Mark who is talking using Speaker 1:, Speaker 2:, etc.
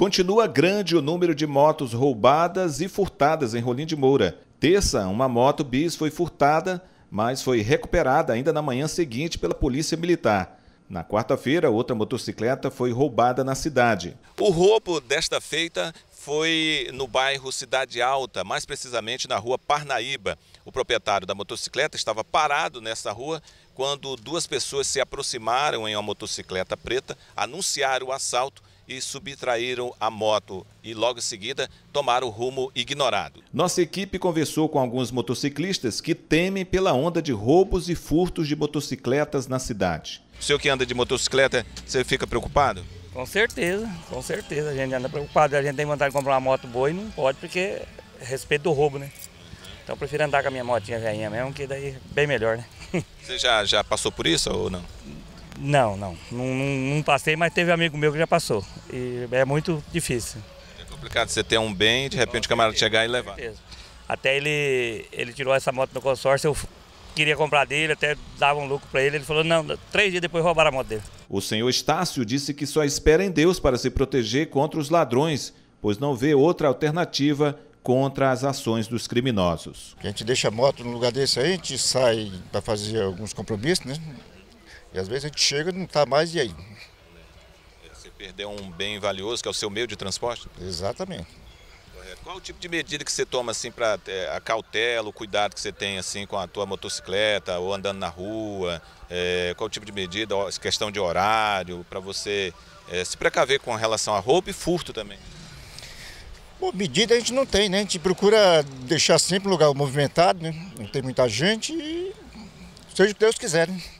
Speaker 1: Continua grande o número de motos roubadas e furtadas em Rolim de Moura. Terça, uma moto bis foi furtada, mas foi recuperada ainda na manhã seguinte pela Polícia Militar. Na quarta-feira, outra motocicleta foi roubada na cidade. O roubo desta feita foi no bairro Cidade Alta, mais precisamente na rua Parnaíba. O proprietário da motocicleta estava parado nessa rua quando duas pessoas se aproximaram em uma motocicleta preta, anunciaram o assalto e subtraíram a moto e logo em seguida tomaram o rumo ignorado. Nossa equipe conversou com alguns motociclistas que temem pela onda de roubos e furtos de motocicletas na cidade. O senhor que anda de motocicleta, você fica preocupado?
Speaker 2: Com certeza, com certeza. A gente anda preocupado. A gente tem vontade de comprar uma moto boa e não pode porque é respeito do roubo, né? Então eu prefiro andar com a minha motinha velhinha mesmo, que daí é
Speaker 1: bem melhor, né? Você já, já passou por isso ou não?
Speaker 2: Não, não, não, não passei, mas teve um amigo meu que já passou. E é muito difícil.
Speaker 1: É complicado você ter um bem e de repente o camarada chegar e levar. Até
Speaker 2: ele, ele tirou essa moto do consórcio, eu queria comprar dele, até dava um lucro para ele. Ele falou: não, três dias depois roubaram a moto dele.
Speaker 1: O senhor Estácio disse que só espera em Deus para se proteger contra os ladrões, pois não vê outra alternativa contra as ações dos criminosos.
Speaker 3: A gente deixa a moto no lugar desse aí, a gente sai para fazer alguns compromissos, né? E às vezes a gente chega e não está mais e aí.
Speaker 1: É, você perdeu um bem valioso que é o seu meio de transporte?
Speaker 3: Exatamente.
Speaker 1: Qual o tipo de medida que você toma assim para é, a cautela, o cuidado que você tem assim com a tua motocicleta ou andando na rua? É, qual o tipo de medida, questão de horário, para você é, se precaver com relação a roubo e
Speaker 3: furto também? Bom, medida a gente não tem, né? A gente procura deixar sempre o lugar movimentado, né? Não tem muita gente e seja o que Deus quiser, né?